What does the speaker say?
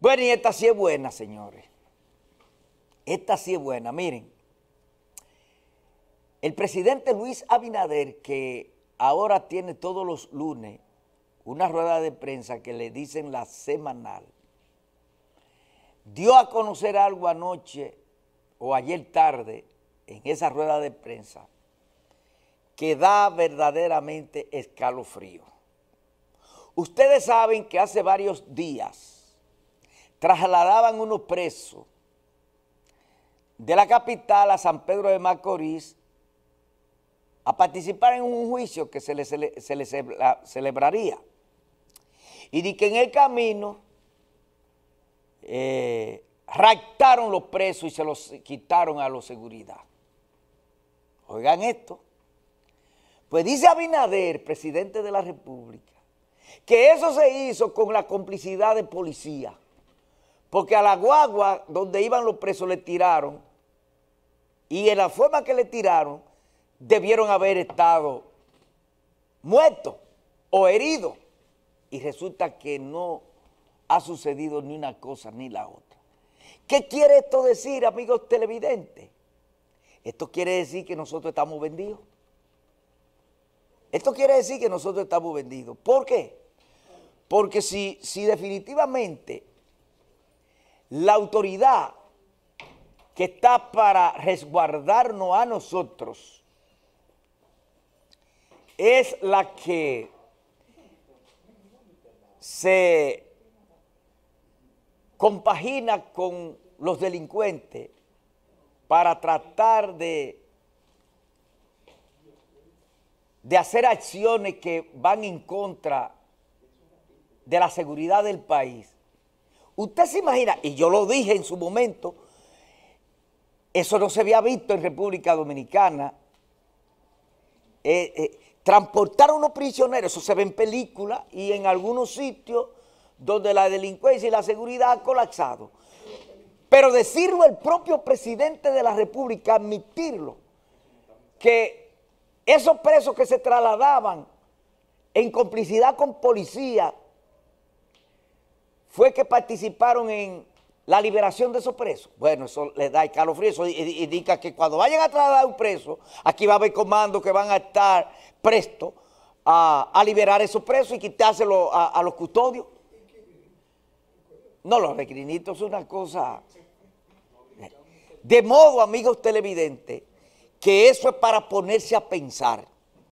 Bueno, y esta sí es buena, señores. Esta sí es buena, miren. El presidente Luis Abinader, que ahora tiene todos los lunes una rueda de prensa que le dicen la semanal, dio a conocer algo anoche o ayer tarde en esa rueda de prensa que da verdaderamente escalofrío. Ustedes saben que hace varios días trasladaban unos presos de la capital a San Pedro de Macorís a participar en un juicio que se les, celebraría. Y de que en el camino eh, raptaron los presos y se los quitaron a los seguridad. Oigan esto. Pues dice Abinader, presidente de la República, que eso se hizo con la complicidad de policía. Porque a la guagua donde iban los presos le tiraron y en la forma que le tiraron debieron haber estado muertos o heridos. Y resulta que no ha sucedido ni una cosa ni la otra. ¿Qué quiere esto decir, amigos televidentes? Esto quiere decir que nosotros estamos vendidos. Esto quiere decir que nosotros estamos vendidos. ¿Por qué? Porque si, si definitivamente la autoridad que está para resguardarnos a nosotros es la que se compagina con los delincuentes para tratar de, de hacer acciones que van en contra de la seguridad del país Usted se imagina, y yo lo dije en su momento, eso no se había visto en República Dominicana. Eh, eh, transportar a unos prisioneros, eso se ve en películas y en algunos sitios donde la delincuencia y la seguridad han colapsado. Pero decirlo el propio presidente de la República, admitirlo, que esos presos que se trasladaban en complicidad con policía, fue que participaron en la liberación de esos presos. Bueno, eso le da frío, eso indica que cuando vayan a trasladar a un preso, aquí va a haber comandos que van a estar prestos a, liberar esos presos y quitárselo a, los custodios. No, los requerinitos es una cosa... De modo, amigos televidentes, que eso es para ponerse a pensar.